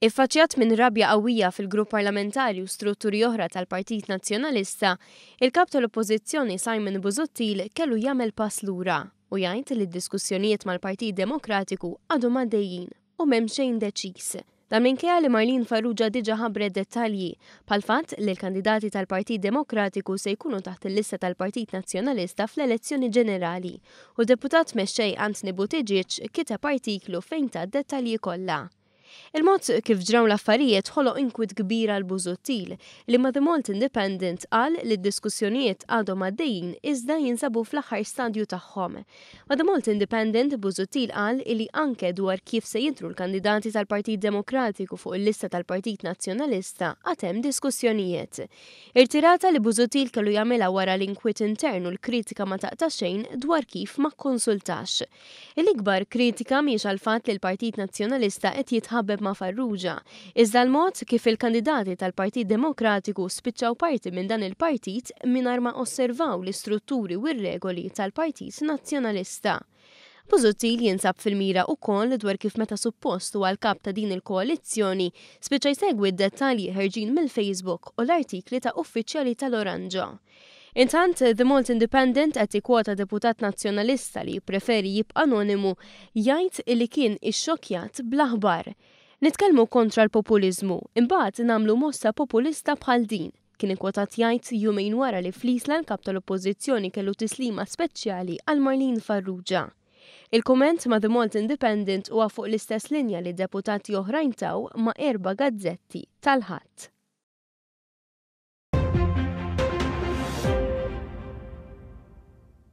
Iffaċjat minn rabja qawwija fil-grupp parlamentari u strutturi oħra tal-Partit Nazzjonalista, il-kap tal-Oppożizzjoni Simon Busuttil kellu jagħmel pass lura u jgħid li d-diskussjonijiet mal-Partit Demokratiku għadhom għaddejjin u m'hemm xejn deċiż. Dan minkejja li Marlin Farrugia diġa ħabre dettalji pal fatt li l-kandidati tal-Partit Demokratiku se jkunu taħt il-lista tal-Partit Nazzjonalista fl-elezzjoni ġenerali u deputat mexxej Antni Buttigieg kita partiklu fejn ta' dettalji kollha. Il-mod kif ġraw l-affarijiet ħolo inkwit kbira l bużuttil li ma The Malt Independent qal li d-diskussjonijiet għadhom għaddejjin iżda jinsabu fl-aħħar stadju tagħhom. Ma The Malt Independent bużuttil qal li anke dwar kif se jintru l-kandidati tal-Partit Demokratiku fuq il-lista tal-Partit Nazzjonalista għatem diskussjonijiet. Irtirata li bużuttil kellu jagħmilha wara l-inkwit internu l-kritika ma taqta' xejn dwar kif ma konsultax. Il-ikbar kritika miex għal fatt li l-Partit Nazzjonalista qed jitħab ħabbeb ma' Farrugia, iżda l-mod kif il-kandidati tal-Partit Demokratiku spiċċaw parti minn dan il-partit mingħajr ma' osservaw l-istrutturi u r-regoli tal-Partit Nazzjonalista. Pozuttil jinsab fil-mira u koll dwar kif meta suppost u għal-kap ta' din il-koalizzjoni spiċċaj segwi d-dettalji ħerġin mill-Facebook u l-artikli ta' uffiċjali tal oranġo Intant, The Malt Independent għati kwota deputat nazjonalista li preferi jib anonimu jajt li kien ixxokjat blaħbar. Nitkelmu kontra l-populizmu, imbagħad namlu mossa populista bħal din. Kien ikwotat jajt jumejn wara li fl kap tal-oppożizzjoni kellu tislima speċjali għal Marlin Farrugia. Il-komment ma' The Malt Independent huwa fuq l-istess linja li deputati oħrajn taw ma' erba gazzetti tal-ħadd.